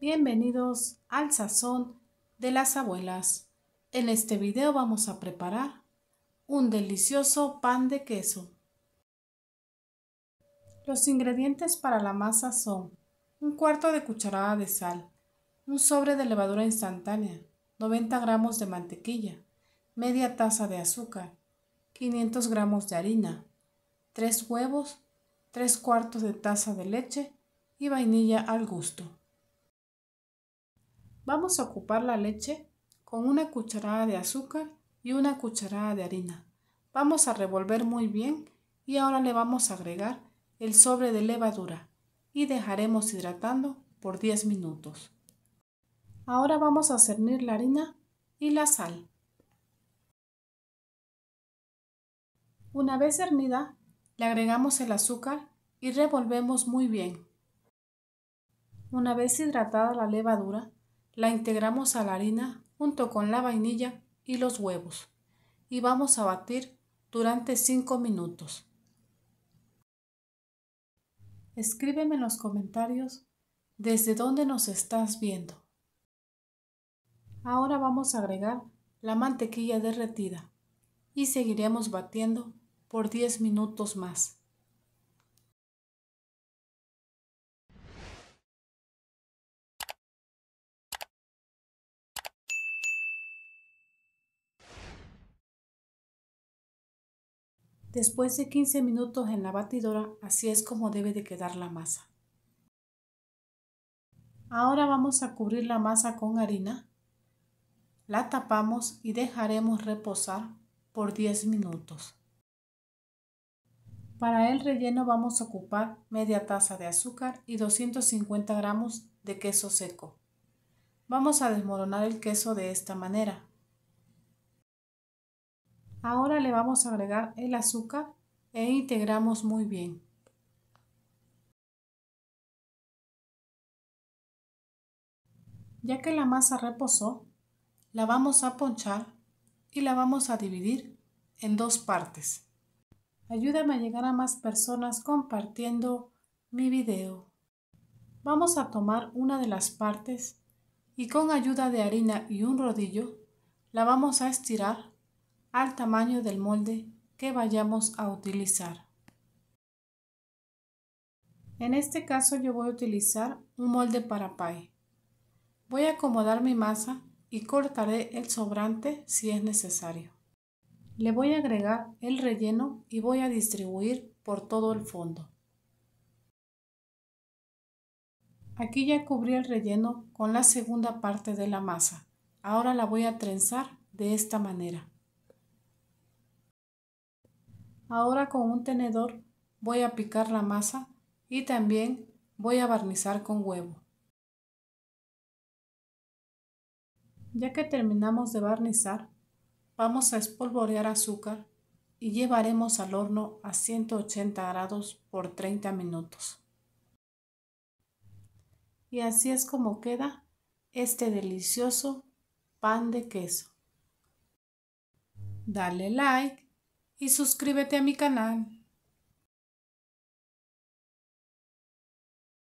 Bienvenidos al sazón de las abuelas. En este video vamos a preparar un delicioso pan de queso. Los ingredientes para la masa son un cuarto de cucharada de sal, un sobre de levadura instantánea, 90 gramos de mantequilla, media taza de azúcar, 500 gramos de harina, 3 huevos, 3 cuartos de taza de leche y vainilla al gusto. Vamos a ocupar la leche con una cucharada de azúcar y una cucharada de harina. Vamos a revolver muy bien y ahora le vamos a agregar el sobre de levadura y dejaremos hidratando por 10 minutos. Ahora vamos a cernir la harina y la sal. Una vez cernida, le agregamos el azúcar y revolvemos muy bien. Una vez hidratada la levadura, la integramos a la harina junto con la vainilla y los huevos y vamos a batir durante 5 minutos. Escríbeme en los comentarios desde dónde nos estás viendo. Ahora vamos a agregar la mantequilla derretida y seguiremos batiendo por 10 minutos más. Después de 15 minutos en la batidora, así es como debe de quedar la masa. Ahora vamos a cubrir la masa con harina. La tapamos y dejaremos reposar por 10 minutos. Para el relleno vamos a ocupar media taza de azúcar y 250 gramos de queso seco. Vamos a desmoronar el queso de esta manera. Ahora le vamos a agregar el azúcar e integramos muy bien. Ya que la masa reposó, la vamos a ponchar y la vamos a dividir en dos partes. Ayúdame a llegar a más personas compartiendo mi video. Vamos a tomar una de las partes y con ayuda de harina y un rodillo la vamos a estirar al tamaño del molde que vayamos a utilizar. En este caso yo voy a utilizar un molde para pie. Voy a acomodar mi masa y cortaré el sobrante si es necesario. Le voy a agregar el relleno y voy a distribuir por todo el fondo. Aquí ya cubrí el relleno con la segunda parte de la masa. Ahora la voy a trenzar de esta manera. Ahora con un tenedor voy a picar la masa y también voy a barnizar con huevo. Ya que terminamos de barnizar, vamos a espolvorear azúcar y llevaremos al horno a 180 grados por 30 minutos. Y así es como queda este delicioso pan de queso. Dale like y suscríbete a mi canal.